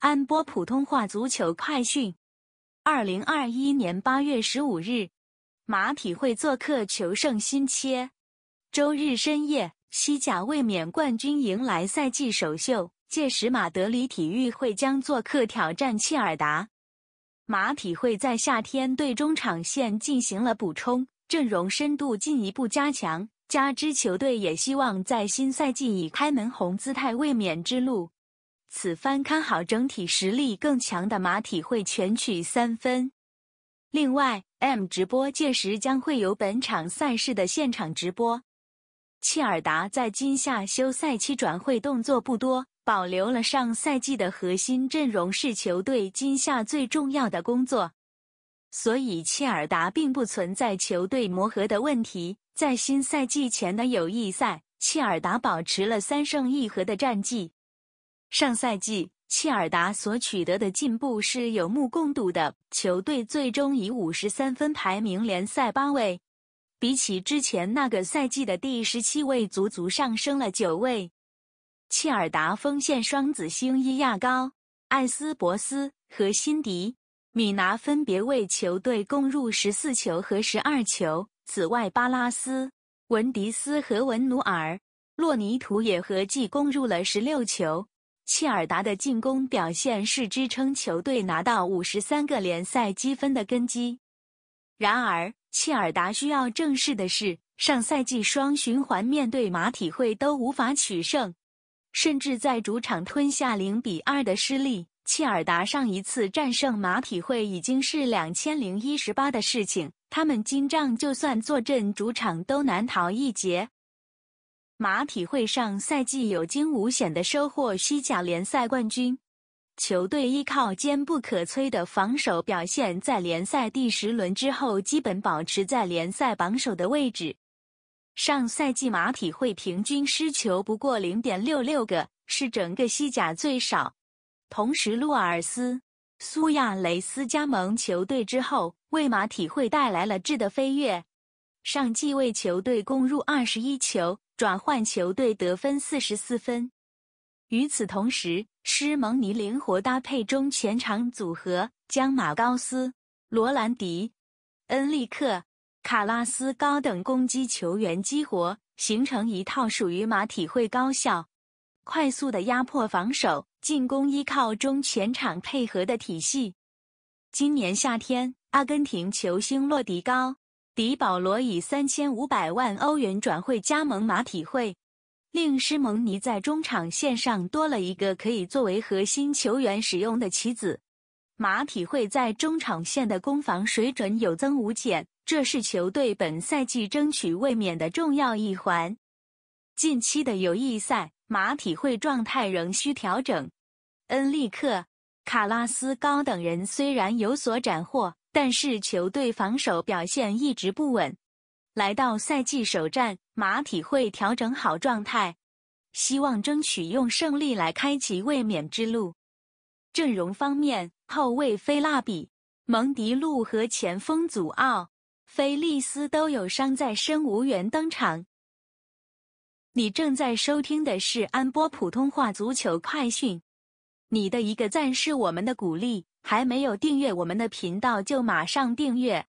安播普通话足球快讯：二零二一年八月十五日，马体会做客球圣心切。周日深夜，西甲卫冕冠军迎来赛季首秀，届时马德里体育会将做客挑战切尔达。马体会在夏天对中场线进行了补充，阵容深度进一步加强，加之球队也希望在新赛季以开门红姿态卫冕之路。此番看好整体实力更强的马体会全取三分。另外，M 直播届时将会有本场赛事的现场直播。切尔达在今夏休赛期转会动作不多，保留了上赛季的核心阵容是球队今夏最重要的工作，所以切尔达并不存在球队磨合的问题。在新赛季前的友谊赛，切尔达保持了三胜一和的战绩。上赛季，切尔达所取得的进步是有目共睹的。球队最终以五十三分排名联赛八位，比起之前那个赛季的第十七位，足足上升了九位。切尔达锋线双子星伊亚高、艾斯伯斯和辛迪米拿分别为球队攻入十四球和十二球。此外，巴拉斯、文迪斯和文努尔、洛尼图也合计攻入了十六球。切尔达的进攻表现是支撑球队拿到五十三个联赛积分的根基。然而，切尔达需要正视的是，上赛季双循环面对马体会都无法取胜，甚至在主场吞下零比二的失利。切尔达上一次战胜马体会已经是两千零一十八的事情，他们今仗就算坐镇主场都难逃一劫。马体会上赛季有惊无险的收获西甲联赛冠军，球队依靠坚不可摧的防守表现，在联赛第十轮之后基本保持在联赛榜首的位置。上赛季马体会平均失球不过零点六六个，是整个西甲最少。同时，洛尔斯·苏亚雷斯加盟球队之后，为马体会带来了质的飞跃，上季为球队攻入二十一球。转换球队得分四十四分。与此同时，施蒙尼灵活搭配中前场组合，将马高斯、罗兰迪、恩利克、卡拉斯高等攻击球员激活，形成一套属于马体会高效、快速的压迫防守、进攻依靠中前场配合的体系。今年夏天，阿根廷球星洛迪高。迪保罗以三千五百万欧元转会加盟马体会，令施蒙尼在中场线上多了一个可以作为核心球员使用的棋子。马体会在中场线的攻防水准有增无减，这是球队本赛季争取卫冕的重要一环。近期的友谊赛，马体会状态仍需调整。恩利克、卡拉斯高等人虽然有所斩获。但是球队防守表现一直不稳，来到赛季首战，马体会调整好状态，希望争取用胜利来开启卫冕之路。阵容方面，后卫菲拉比、蒙迪路和前锋祖奥、菲利斯都有伤在身，无缘登场。你正在收听的是安波普通话足球快讯，你的一个赞是我们的鼓励。还没有订阅我们的频道，就马上订阅。